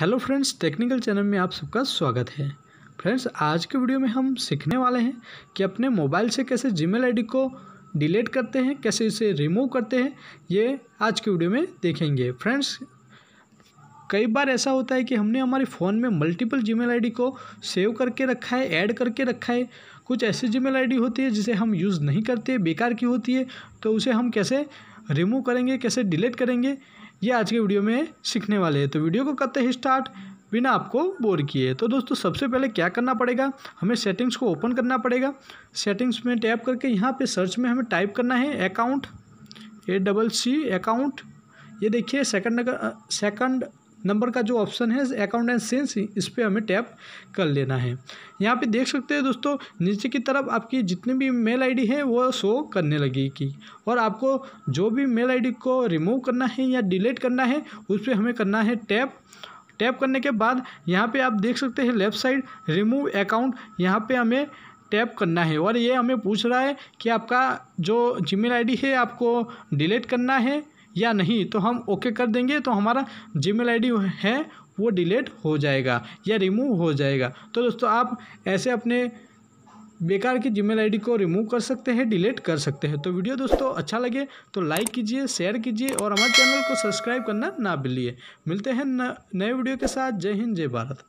hello friends technical channel में आप सबका स्वागत है फ्रेंड्स आज के वीडियो में हम सीखने वाले हैं कि अपने मोबाइल से कैसे जीमेल आईडी को डिलीट करते हैं कैसे इसे रिमूव करते हैं ये आज के वीडियो में देखेंगे फ्रेंड्स कई बार ऐसा होता है कि हमने हमारे फ़ोन में मल्टीपल जीमेल आईडी को सेव करके रखा है ऐड करके रखा है कुछ ऐसी जीमेल आईडी होती है जिसे हम यूज़ नहीं करते बेकार की होती है तो उसे हम कैसे रिमूव करेंगे कैसे डिलीट करेंगे ये आज के वीडियो में सीखने वाले हैं तो वीडियो को करते हैं स्टार्ट बिना आपको बोर किए तो दोस्तों सबसे पहले क्या करना पड़ेगा हमें सेटिंग्स को ओपन करना पड़ेगा सेटिंग्स में टैप करके यहाँ पे सर्च में हमें टाइप करना है account A double C account ये देखिए सेकंड सेकंड नंबर का जो ऑप्शन है अकाउंट एंड सेंस इस पर हमें टैप कर लेना है यहाँ पे देख सकते हैं दोस्तों नीचे की तरफ आपकी जितनी भी मेल आईडी है वो शो करने लगेगी और आपको जो भी मेल आईडी को रिमूव करना है या डिलीट करना है उस पर हमें करना है टैप टैप करने के बाद यहाँ पे आप देख सकते हैं लेफ़्ट साइड रिमूव अकाउंट यहाँ पर हमें टैप करना है और ये हमें पूछ रहा है कि आपका जो जीमेल आईडी है आपको डिलीट करना है या नहीं तो हम ओके कर देंगे तो हमारा जीमेल आईडी है वो डिलीट हो जाएगा या रिमूव हो जाएगा तो दोस्तों आप ऐसे अपने बेकार की जीमेल आईडी को रिमूव कर सकते हैं डिलीट कर सकते हैं तो वीडियो दोस्तों अच्छा लगे तो लाइक कीजिए शेयर कीजिए और हमारे चैनल को सब्सक्राइब करना ना भूलिए मिलते हैं नए वीडियो के साथ जय हिंद जय भारत